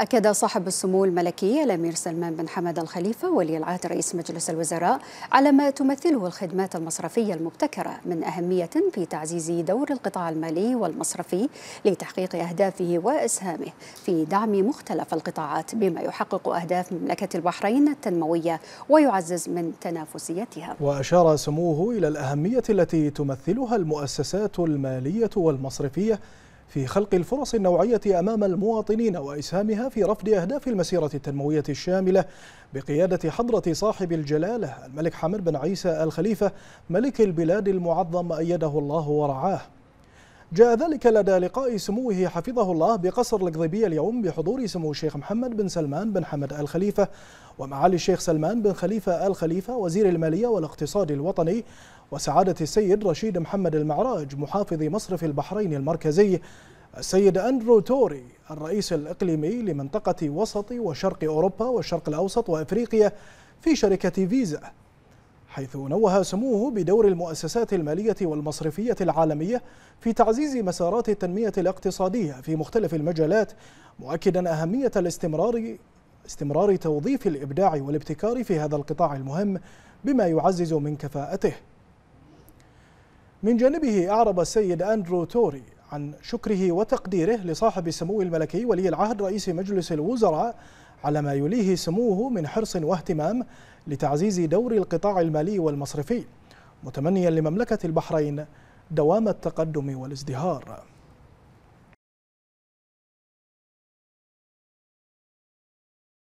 أكد صاحب السمو الملكي الأمير سلمان بن حمد الخليفة ولي العهد رئيس مجلس الوزراء على ما تمثله الخدمات المصرفية المبتكرة من أهمية في تعزيز دور القطاع المالي والمصرفي لتحقيق أهدافه وإسهامه في دعم مختلف القطاعات بما يحقق أهداف مملكة البحرين التنموية ويعزز من تنافسيتها وأشار سموه إلى الأهمية التي تمثلها المؤسسات المالية والمصرفية في خلق الفرص النوعية أمام المواطنين وإسهامها في رفض أهداف المسيرة التنموية الشاملة بقيادة حضرة صاحب الجلالة الملك حمد بن عيسى الخليفة ملك البلاد المعظم أيده الله ورعاه جاء ذلك لدى لقاء سموه حفظه الله بقصر القضيبية اليوم بحضور سمو الشيخ محمد بن سلمان بن حمد آل خليفة ومعالي الشيخ سلمان بن خليفة آل خليفة وزير المالية والاقتصاد الوطني وسعادة السيد رشيد محمد المعراج محافظ مصرف البحرين المركزي السيد أندرو توري الرئيس الإقليمي لمنطقة وسط وشرق أوروبا والشرق الأوسط وأفريقيا في شركة فيزا حيث نوه سموه بدور المؤسسات المالية والمصرفية العالمية في تعزيز مسارات التنمية الاقتصادية في مختلف المجالات مؤكدا أهمية الاستمرار استمرار توظيف الإبداع والابتكار في هذا القطاع المهم بما يعزز من كفاءته من جانبه أعرب السيد أندرو توري عن شكره وتقديره لصاحب السمو الملكي ولي العهد رئيس مجلس الوزراء على ما يليه سموه من حرص واهتمام لتعزيز دور القطاع المالي والمصرفي متمنيا لمملكة البحرين دوام التقدم والازدهار